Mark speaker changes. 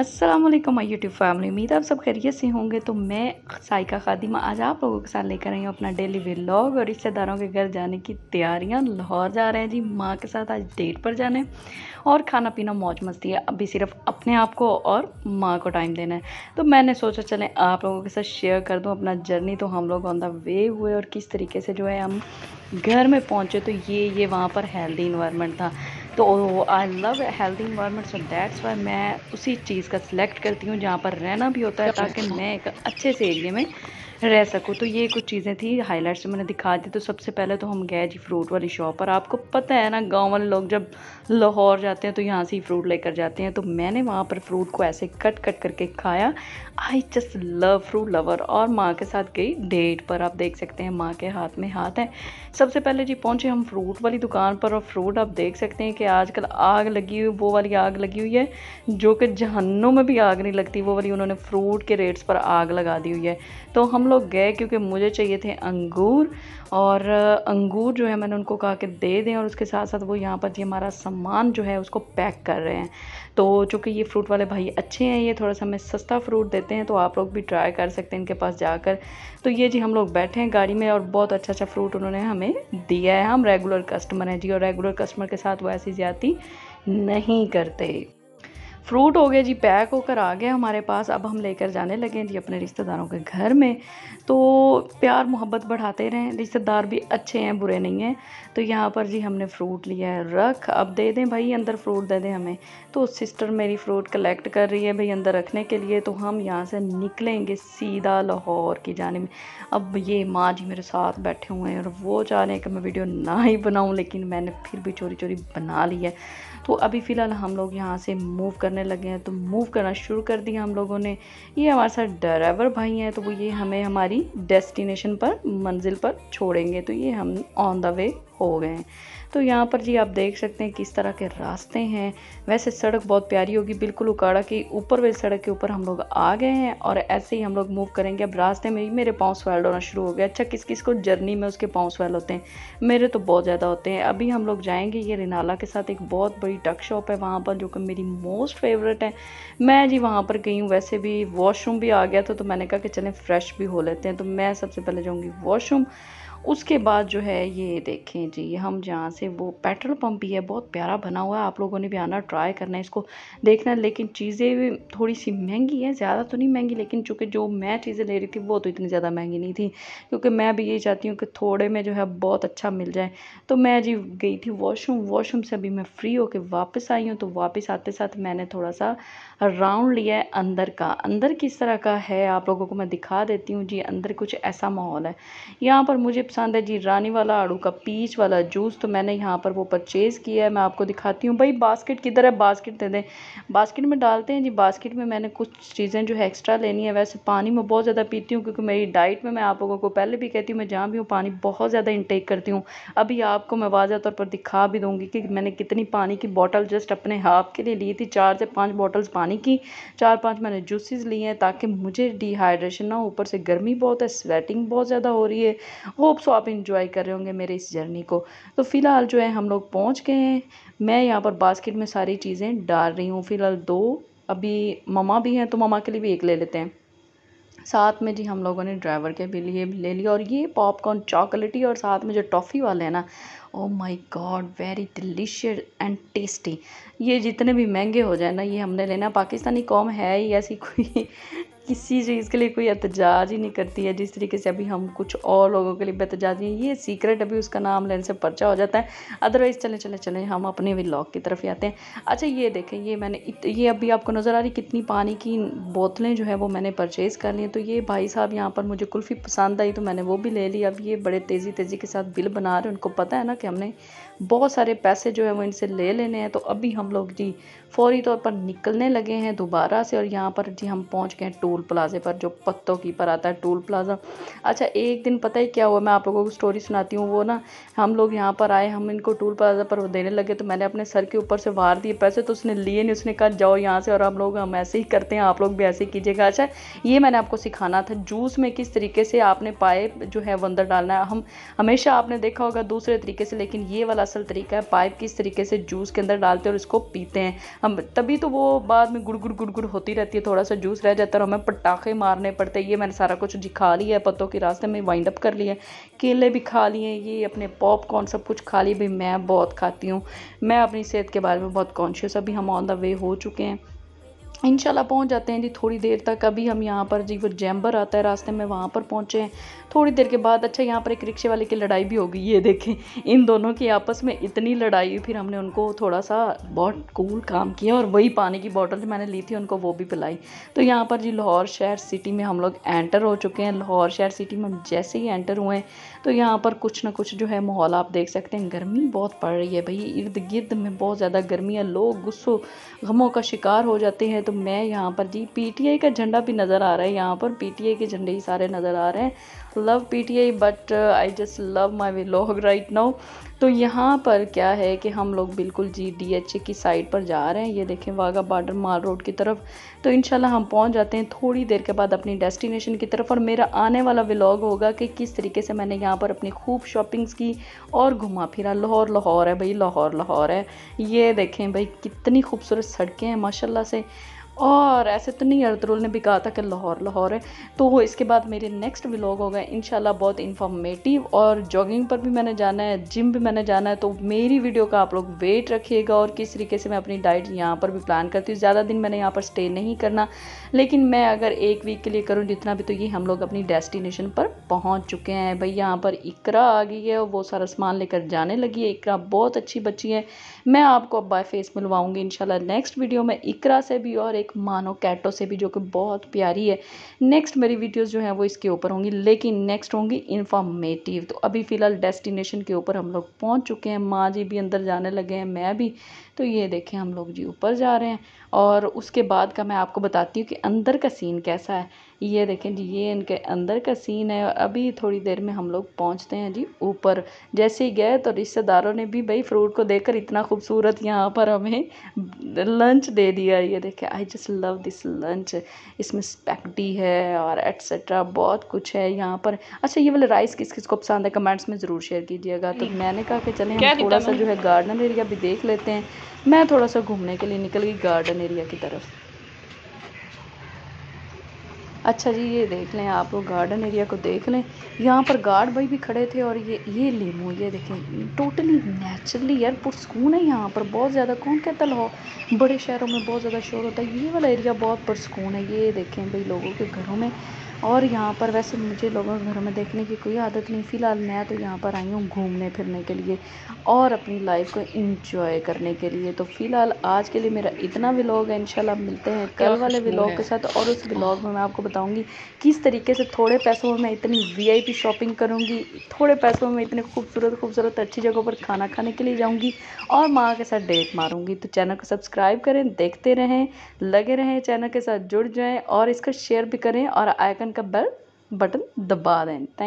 Speaker 1: अस्सलाम वालेकुम my YouTube family उम्मीद आप सब खैरियत से होंगे तो मैं साइका खादिमा आज आप लोगों के साथ लेकर आई हूँ अपना डेली व्लॉग और रिश्तेदारों के घर जाने की तैयारियाँ लाहौर जा रहे हैं जी माँ के साथ आज डेट पर जाना है और खाना पीना मौज मस्ती है अभी सिर्फ अपने आप को और माँ को टाइम देना है तो मैंने सोचा चलें आप लोगों के साथ शेयर कर दूँ अपना जर्नी तो हम लोग ऑन द वे हुए और किस तरीके से जो है हम घर में पहुँचे तो ये ये वहाँ पर हेल्दी इन्वायरमेंट था तो I love healthy environment so that's why मैं उसी चीज़ का सिलेक्ट करती हूँ जहाँ पर रहना भी होता है ताकि मैं एक अच्छे से एरिए में रह सको तो ये कुछ चीज़ें थी हाईलाइट्स मैंने दिखा दी तो सबसे पहले तो हम गए जी फ्रूट वाली शॉप पर आपको पता है ना गांव वाले लोग जब लाहौर जाते हैं तो यहाँ से ही फ्रूट लेकर जाते हैं तो मैंने वहाँ पर फ्रूट को ऐसे कट कट करके खाया I just love fruit lover और माँ के साथ गई डेट पर आप देख सकते हैं माँ के हाथ में हाथ है सबसे पहले जी पहुँचे हम फ्रूट वाली दुकान पर और फ्रूट आप देख सकते हैं कि आजकल आग लगी हुई वो वाली आग लगी हुई है जो कि जहनों में भी आग नहीं लगती वो वाली उन्होंने फ्रूट के रेट्स पर आग लगा दी हुई है तो हम हम लोग गए क्योंकि मुझे चाहिए थे अंगूर और अंगूर जो है मैंने उनको कहा कि दे दें और उसके साथ साथ वो यहाँ पर जी हमारा सामान जो है उसको पैक कर रहे हैं तो चूँकि ये फ्रूट वाले भाई अच्छे हैं ये थोड़ा सा हमें सस्ता फ्रूट देते हैं तो आप लोग भी ट्राई कर सकते हैं इनके पास जाकर तो ये जी हम लोग बैठे हैं गाड़ी में और बहुत अच्छा अच्छा फ्रूट उन्होंने हमें दिया है हम रेगुलर कस्टमर हैं जी और रेगुलर कस्टमर के साथ वो ऐसी ज़्यादा नहीं करते फ्रूट हो गया जी पैक होकर आ गया हमारे पास अब हम लेकर जाने लगे जी अपने रिश्तेदारों के घर में तो प्यार मोहब्बत बढ़ाते रहें रिश्तेदार भी अच्छे हैं बुरे नहीं हैं तो यहाँ पर जी हमने फ्रूट लिया है रख अब दे दें भाई अंदर फ्रूट दे दें हमें तो सिस्टर मेरी फ्रूट कलेक्ट कर रही है भाई अंदर रखने के लिए तो हम यहाँ से निकलेंगे सीधा लाहौर की में अब ये माँ जी मेरे साथ बैठे हुए हैं और वो चाह रहे हैं कि मैं वीडियो ना ही बनाऊँ लेकिन मैंने फिर भी चोरी चोरी बना ली है तो अभी फ़िलहाल हम लोग यहाँ से मूव करने करने लगे हैं तो मूव करना शुरू कर दिया हम लोगों ने ये हमारे साथ ड्राइवर भाई हैं तो वो ये हमें हमारी डेस्टिनेशन पर मंजिल पर छोड़ेंगे तो ये हम ऑन द वे हो गए हैं तो यहाँ पर जी आप देख सकते हैं किस तरह के रास्ते हैं वैसे सड़क बहुत प्यारी होगी बिल्कुल उकाड़ा की ऊपर वाली सड़क के ऊपर हम लोग आ गए हैं और ऐसे ही हम लोग मूव करेंगे अब रास्ते में ही मेरे पाँव स्वेल्ड होना शुरू हो गया अच्छा किस किस को जर्नी में उसके पाँव स्वेल होते हैं मेरे तो बहुत ज़्यादा होते हैं अभी हम लोग जाएंगे ये रिनाला के साथ एक बहुत बड़ी टक शॉप है वहाँ पर जो कि मेरी मोस्ट फेवरेट है मैं जी वहाँ पर गई हूँ वैसे भी वॉशरूम भी आ गया था तो मैंने कहा कि चलें फ्रेश भी हो लेते हैं तो मैं सबसे पहले जाऊँगी वॉशरूम उसके बाद जो है ये देखें जी हम जहाँ से वो पेट्रोल पंप भी है बहुत प्यारा बना हुआ है आप लोगों ने भी आना ट्राई करना है इसको देखना है लेकिन चीज़ें भी थोड़ी सी महंगी हैं ज़्यादा तो नहीं महंगी लेकिन चूँकि जो मैं चीज़ें ले रही थी वो तो इतनी ज़्यादा महंगी नहीं थी क्योंकि मैं भी यही चाहती हूँ कि थोड़े में जो है बहुत अच्छा मिल जाए तो मैं जी गई थी वॉशरूम वॉशरूम से अभी मैं फ्री होकर वापस आई हूँ तो वापस आते साथ मैंने थोड़ा सा राउंड लिया है अंदर का अंदर किस तरह का है आप लोगों को मैं दिखा देती हूँ जी अंदर कुछ ऐसा माहौल है यहाँ पर मुझे पसंद है जी रानी वाला आड़ू का पीच वाला जूस तो मैंने यहाँ पर वो परचेज़ किया है मैं आपको दिखाती हूँ भाई बास्केट किधर है बास्केट दे दें बास्केट में डालते हैं जी बास्केट में मैंने कुछ चीज़ें जो है एक्स्ट्रा लेनी है वैसे पानी मैं बहुत ज़्यादा पीती हूँ क्योंकि मेरी डाइट में मैं आप लोगों को पहले भी कहती हूँ मैं जहाँ भी हूँ पानी बहुत ज़्यादा इंटेक करती हूँ अभी आपको मैं वाजह तौर पर दिखा भी दूँगी कि मैंने कितनी पानी की बॉटल जस्ट अपने हाफ के लिए ली थी चार से पाँच बॉटल्स पानी की चार पाँच मैंने जूसेस लिए हैं ताकि मुझे डिहाइड्रेशन ना ऊपर से गर्मी बहुत है स्वेटिंग बहुत ज़्यादा हो रही है होप सो आप इन्जॉय कर रहे होंगे मेरे इस जर्नी को तो फ़िलहाल जो है हम लोग पहुँच गए हैं मैं यहाँ पर बास्केट में सारी चीज़ें डाल रही हूँ फ़िलहाल दो अभी ममा भी हैं तो ममा के लिए भी एक ले लेते हैं साथ में जी हम लोगों ने ड्राइवर के भी लिए ले लिया और ये पॉपकॉर्न चॉकलेटी और साथ में जो टॉफ़ी वाले हैं ना oh my god very delicious and tasty ये जितने भी महंगे हो जाए ना ये हमने लेना पाकिस्तानी कॉम है ही ऐसी कोई किसी चीज़ के लिए कोई एहतजाज ही नहीं करती है जिस तरीके से अभी हम कुछ और लोगों के लिए एहतजाज हैं ये सीक्रेट अभी उसका नाम लेने से पर्चा हो जाता है अदरवाइज़ चले चले चले हम अपने व्लॉग की तरफ ही आते हैं अच्छा ये देखें ये मैंने ये अभी आपको नज़र आ रही कितनी पानी की बोतलें जो है वो मैंने परचेज़ कर ली हैं तो ये भाई साहब यहाँ पर मुझे कुल्फ़ी पसंद आई तो मैंने वो भी ले ली अब ये बड़े तेज़ी तेज़ी के साथ बिल बना रहे हैं उनको पता है ना कि हमने बहुत सारे पैसे जो है वो इनसे ले लेने हैं तो अभी हम लोग जी फौरी तौर पर निकलने लगे हैं दोबारा से और यहाँ पर जी हम पहुँच गए हैं टोल प्लाजे पर जो पत्तों की पर आता है टोल प्लाजा अच्छा एक दिन पता ही क्या हुआ मैं आप लोगों को स्टोरी सुनाती हूँ वो ना हम लोग यहाँ पर आए हम इनको टोल प्लाजा पर देने लगे तो मैंने अपने सर के ऊपर से वार दिए पैसे तो उसने लिए नहीं उसने कहा जाओ यहाँ से और हम लोग हम ऐसे ही करते हैं आप लोग भी ऐसे ही कीजिएगा अच्छा ये मैंने आपको सिखाना था जूस में किस तरीके से आपने पाए जो है वंदर डालना है हम हमेशा आपने देखा होगा दूसरे तरीके से लेकिन ये वाला असल तरीका है पाइप किस तरीके से जूस के अंदर डालते हैं और इसको पीते हैं हम तभी तो वो बाद में गुड़ गुड़ गुड़ गुड़ होती रहती है थोड़ा सा जूस रह जाता है और हमें पटाखे मारने पड़ते हैं ये मैंने सारा कुछ दिखा लिया है पत्तों के रास्ते में वाइंड अप कर लिए केले भी खा लिए ये अपने पॉपकॉर्न सब कुछ खा लिए भाई मैं बहुत खाती हूँ मैं अपनी सेहत के बारे में बहुत कॉन्शियस अभी हम ऑन द वे हो चुके हैं इंशाल्लाह पहुंच जाते हैं जी थोड़ी देर तक अभी हम यहाँ पर जी वो जैम्बर आता है रास्ते में वहाँ पर पहुँचे हैं थोड़ी देर के बाद अच्छा यहाँ पर एक रिक्शे वाले की लड़ाई भी हो गई ये देखें इन दोनों की आपस में इतनी लड़ाई हुई फिर हमने उनको थोड़ा सा बहुत कूल काम किया और वही पानी की बॉटल जो मैंने ली थी उनको वो भी पिलाई तो यहाँ पर जी लाहौर शहर सिटी में हम लोग एंटर हो चुके हैं लाहौर शहर सिटी में हम जैसे ही एंटर हुए हैं तो यहाँ पर कुछ ना कुछ जो है माहौल आप देख सकते हैं गर्मी बहुत पड़ रही है भाई इर्द गिर्द में बहुत ज़्यादा गर्मी है लोग गुस्सों गमों का शिकार हो जाते हैं तो मैं यहाँ पर जी पी का झंडा भी नज़र आ रहा है यहाँ पर पी के झंडे ही सारे नज़र आ रहे हैं love I but I just love my vlog right now तो यहाँ पर क्या है कि हम लोग बिल्कुल जी डी की साइड पर जा रहे हैं ये देखें वाघा बॉर्डर माल रोड की तरफ तो इन हम पहुँच जाते हैं थोड़ी देर के बाद अपनी डेस्टिनेशन की तरफ और मेरा आने वाला व्लॉग होगा कि किस तरीके से मैंने यहाँ पर अपनी खूब शॉपिंग्स की और घुमा फिरा लाहौर लाहौर है भाई लाहौर लाहौर है ये देखें भाई कितनी खूबसूरत सड़कें हैं माशाला से और ऐसे तो नहीं अर्दरुल ने भी कहा था कि लाहौर लाहौर है तो इसके बाद मेरे नेक्स्ट व्लॉग होगा इन बहुत इन्फॉर्मेटिव और जॉगिंग पर भी मैंने जाना है जिम भी मैंने जाना है तो मेरी वीडियो का आप लोग वेट रखिएगा और किस तरीके से मैं अपनी डाइट यहाँ पर भी प्लान करती हूँ ज़्यादा दिन मैंने यहाँ पर स्टे नहीं करना लेकिन मैं अगर एक वीक के लिए करूँ जितना भी तो ये हम लोग अपनी डेस्टिनेशन पर पहुँच चुके हैं भाई यहाँ पर इकरा आ गई है और वो सारा सामान लेकर जाने लगी है इकरा बहुत अच्छी बच्ची है मैं आपको अब बाय फेस मिलवाऊँगी इन नेक्स्ट वीडियो में इकरा से भी और एक एक मानो कैटो से भी जो कि बहुत प्यारी है नेक्स्ट मेरी वीडियोस जो हैं वो इसके ऊपर होंगी लेकिन नेक्स्ट होंगी इन्फॉर्मेटिव तो अभी फ़िलहाल डेस्टिनेशन के ऊपर हम लोग पहुंच चुके हैं माँ जी भी अंदर जाने लगे हैं मैं भी तो ये देखें हम लोग जी ऊपर जा रहे हैं और उसके बाद का मैं आपको बताती हूँ कि अंदर का सीन कैसा है ये देखें जी ये इनके अंदर का सीन है अभी थोड़ी देर में हम लोग पहुँचते हैं जी ऊपर जैसे ही गए तो रिश्तेदारों ने भी भाई फ्रूट को देखकर इतना खूबसूरत यहाँ पर हमें लंच दे दिया ये देखें I just love this lunch इसमें स्पैक्टी है और एट्सट्रा बहुत कुछ है यहाँ पर अच्छा ये वाले राइस किस किस को पसंद है कमेंट्स में ज़रूर शेयर कीजिएगा तो मैंने कहा कि चलें हम थोड़ा सा जो है गार्डन एरिया भी देख लेते हैं मैं थोड़ा सा घूमने के लिए निकल गई गार्डन एरिया की तरफ अच्छा जी ये देख लें आप लोग गार्डन एरिया को देख लें यहाँ पर गार्ड भाई भी खड़े थे और ये ये लेमो ये देखें टोटली नेचुरली यार पुरस्कून है यहाँ पर बहुत ज़्यादा कौन कहता लो बड़े शहरों में बहुत ज़्यादा शोर होता है ये वाला एरिया बहुत पुरस्कून है ये देखें भाई लोगों के घरों में और यहाँ पर वैसे मुझे लोगों के घर में देखने की कोई आदत नहीं फ़िलहाल मैं तो यहाँ पर आई हूँ घूमने फिरने के लिए और अपनी लाइफ को इंजॉय करने के लिए तो फ़िलहाल आज के लिए मेरा इतना व्लॉग है इंशाल्लाह मिलते हैं कल वाले व्लॉग के साथ और उस व्लॉग में मैं आपको बताऊँगी किस तरीके से थोड़े पैसों में मैं इतनी वीआईपी शॉपिंग करूँगी थोड़े पैसों में इतने खूबसूरत खूबसूरत अच्छी जगहों पर खाना खाने के लिए जाऊँगी और माँ के साथ डेट मारूँगी तो चैनल को सब्सक्राइब करें देखते रहें लगे रहें चैनल के साथ जुड़ जाएँ और इसका शेयर भी करें और आइकन आइकन का बेल बटन दबा दें